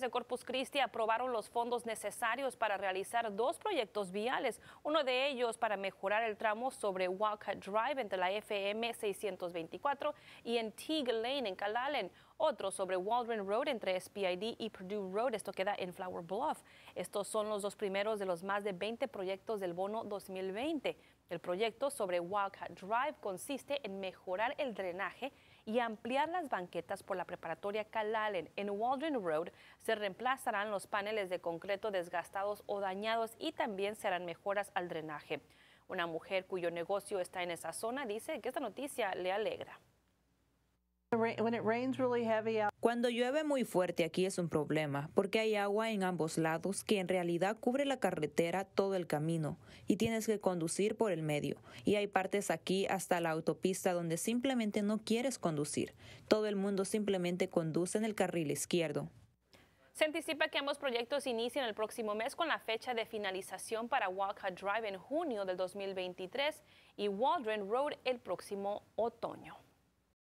de Corpus Christi aprobaron los fondos necesarios para realizar dos proyectos viales, uno de ellos para mejorar el tramo sobre Walk Drive entre la FM 624 y en Teague Lane en Calalen. Otro sobre Waldron Road entre SPID y Purdue Road. Esto queda en Flower Bluff. Estos son los dos primeros de los más de 20 proyectos del bono 2020. El proyecto sobre Wildcat Drive consiste en mejorar el drenaje y ampliar las banquetas por la preparatoria Calalen. En Waldron Road se reemplazarán los paneles de concreto desgastados o dañados y también se harán mejoras al drenaje. Una mujer cuyo negocio está en esa zona dice que esta noticia le alegra. Cuando llueve muy fuerte aquí es un problema, porque hay agua en ambos lados que en realidad cubre la carretera todo el camino y tienes que conducir por el medio. Y hay partes aquí hasta la autopista donde simplemente no quieres conducir. Todo el mundo simplemente conduce en el carril izquierdo. Se anticipa que ambos proyectos inician el próximo mes con la fecha de finalización para Walker Drive en junio del 2023 y Waldron Road el próximo otoño.